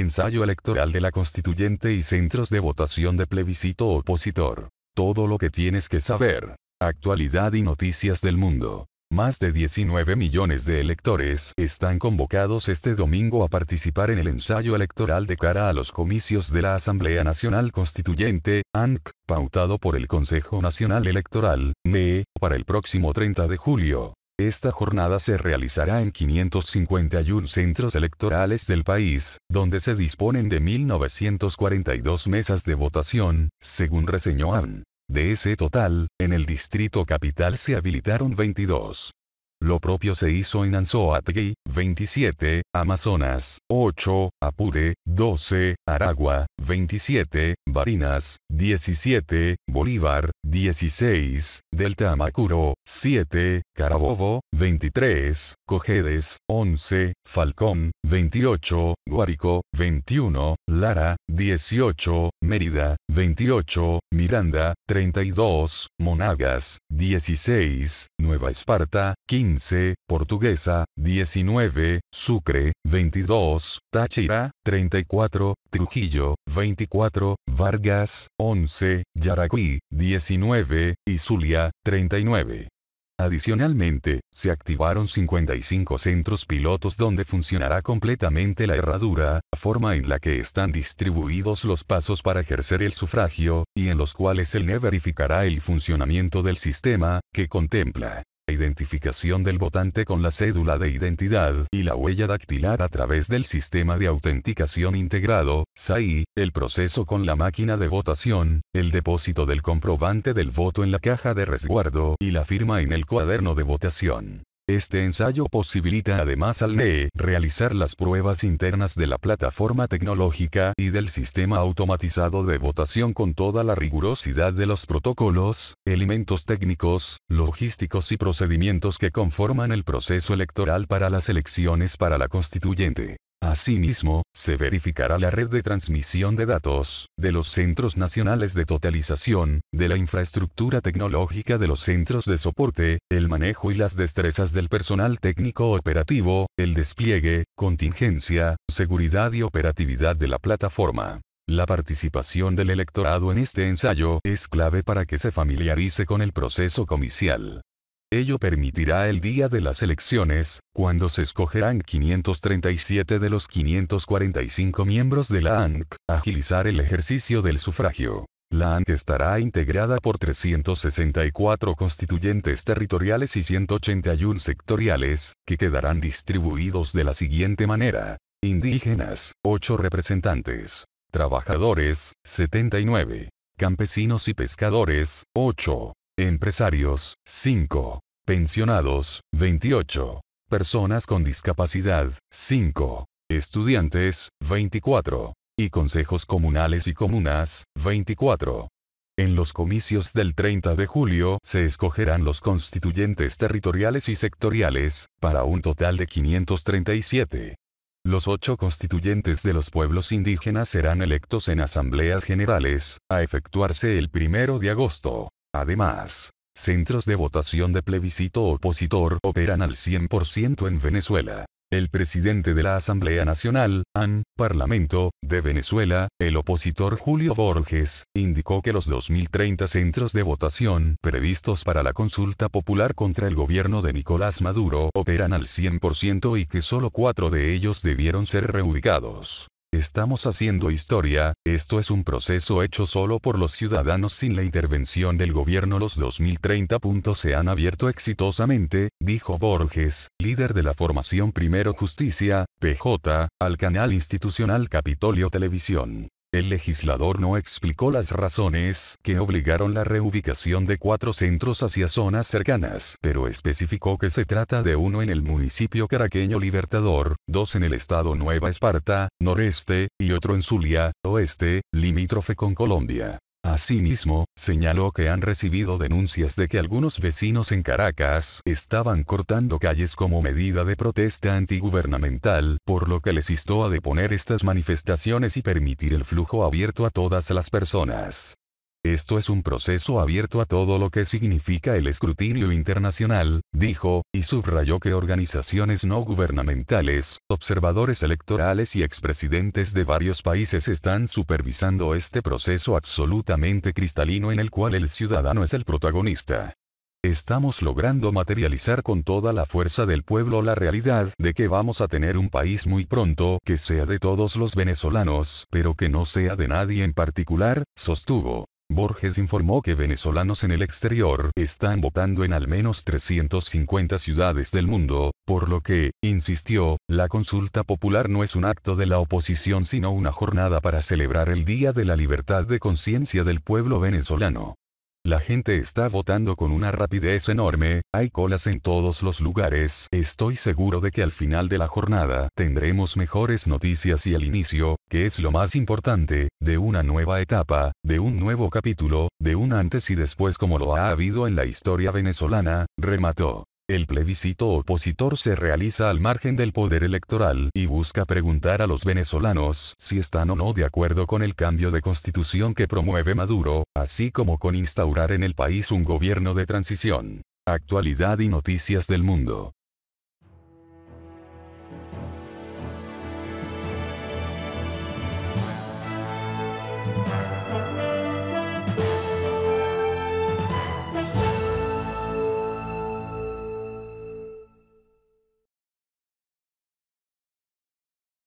ensayo electoral de la constituyente y centros de votación de plebiscito opositor. Todo lo que tienes que saber. Actualidad y noticias del mundo. Más de 19 millones de electores están convocados este domingo a participar en el ensayo electoral de cara a los comicios de la Asamblea Nacional Constituyente, ANC, pautado por el Consejo Nacional Electoral, NE, para el próximo 30 de julio. Esta jornada se realizará en 551 centros electorales del país, donde se disponen de 1.942 mesas de votación, según reseñó Ann. De ese total, en el distrito capital se habilitaron 22. Lo propio se hizo en Anzoátegui, 27, Amazonas, 8, Apure, 12, Aragua, 27, Barinas, 17, Bolívar, 16, Delta Amacuro, 7, Carabobo, 23, Cojedes, 11, Falcón, 28, Guárico, 21, Lara, 18, Mérida, 28, Miranda, 32, Monagas, 16, Nueva Esparta, 15, Portuguesa, 19, Sucre, 22, Táchira, 34, Trujillo, 24, Vargas, 11, Yaracuy, 19, y Zulia, 39. Adicionalmente, se activaron 55 centros pilotos donde funcionará completamente la herradura, forma en la que están distribuidos los pasos para ejercer el sufragio, y en los cuales el NE verificará el funcionamiento del sistema, que contempla identificación del votante con la cédula de identidad y la huella dactilar a través del sistema de autenticación integrado, SAI, el proceso con la máquina de votación, el depósito del comprobante del voto en la caja de resguardo y la firma en el cuaderno de votación. Este ensayo posibilita además al NEE realizar las pruebas internas de la plataforma tecnológica y del sistema automatizado de votación con toda la rigurosidad de los protocolos, elementos técnicos, logísticos y procedimientos que conforman el proceso electoral para las elecciones para la constituyente. Asimismo, se verificará la red de transmisión de datos, de los centros nacionales de totalización, de la infraestructura tecnológica de los centros de soporte, el manejo y las destrezas del personal técnico operativo, el despliegue, contingencia, seguridad y operatividad de la plataforma. La participación del electorado en este ensayo es clave para que se familiarice con el proceso comicial. Ello permitirá el día de las elecciones, cuando se escogerán 537 de los 545 miembros de la ANC, agilizar el ejercicio del sufragio. La ANC estará integrada por 364 constituyentes territoriales y 181 sectoriales, que quedarán distribuidos de la siguiente manera. Indígenas, 8 representantes. Trabajadores, 79. Campesinos y pescadores, 8 empresarios, 5. Pensionados, 28. Personas con discapacidad, 5. Estudiantes, 24. Y consejos comunales y comunas, 24. En los comicios del 30 de julio se escogerán los constituyentes territoriales y sectoriales, para un total de 537. Los ocho constituyentes de los pueblos indígenas serán electos en asambleas generales, a efectuarse el 1 de agosto. Además, centros de votación de plebiscito opositor operan al 100% en Venezuela. El presidente de la Asamblea Nacional, AN, Parlamento, de Venezuela, el opositor Julio Borges, indicó que los 2030 centros de votación previstos para la consulta popular contra el gobierno de Nicolás Maduro operan al 100% y que solo cuatro de ellos debieron ser reubicados. Estamos haciendo historia, esto es un proceso hecho solo por los ciudadanos sin la intervención del gobierno. Los 2030 puntos se han abierto exitosamente, dijo Borges, líder de la formación Primero Justicia, PJ, al canal institucional Capitolio Televisión. El legislador no explicó las razones que obligaron la reubicación de cuatro centros hacia zonas cercanas, pero especificó que se trata de uno en el municipio caraqueño Libertador, dos en el estado Nueva Esparta, noreste, y otro en Zulia, oeste, limítrofe con Colombia. Asimismo, señaló que han recibido denuncias de que algunos vecinos en Caracas estaban cortando calles como medida de protesta antigubernamental, por lo que les instó a deponer estas manifestaciones y permitir el flujo abierto a todas las personas. Esto es un proceso abierto a todo lo que significa el escrutinio internacional, dijo, y subrayó que organizaciones no gubernamentales, observadores electorales y expresidentes de varios países están supervisando este proceso absolutamente cristalino en el cual el ciudadano es el protagonista. Estamos logrando materializar con toda la fuerza del pueblo la realidad de que vamos a tener un país muy pronto que sea de todos los venezolanos, pero que no sea de nadie en particular, sostuvo. Borges informó que venezolanos en el exterior están votando en al menos 350 ciudades del mundo, por lo que, insistió, la consulta popular no es un acto de la oposición sino una jornada para celebrar el Día de la Libertad de Conciencia del Pueblo Venezolano. La gente está votando con una rapidez enorme, hay colas en todos los lugares, estoy seguro de que al final de la jornada tendremos mejores noticias y el inicio, que es lo más importante, de una nueva etapa, de un nuevo capítulo, de un antes y después como lo ha habido en la historia venezolana, remató. El plebiscito opositor se realiza al margen del poder electoral y busca preguntar a los venezolanos si están o no de acuerdo con el cambio de constitución que promueve Maduro, así como con instaurar en el país un gobierno de transición. Actualidad y noticias del mundo.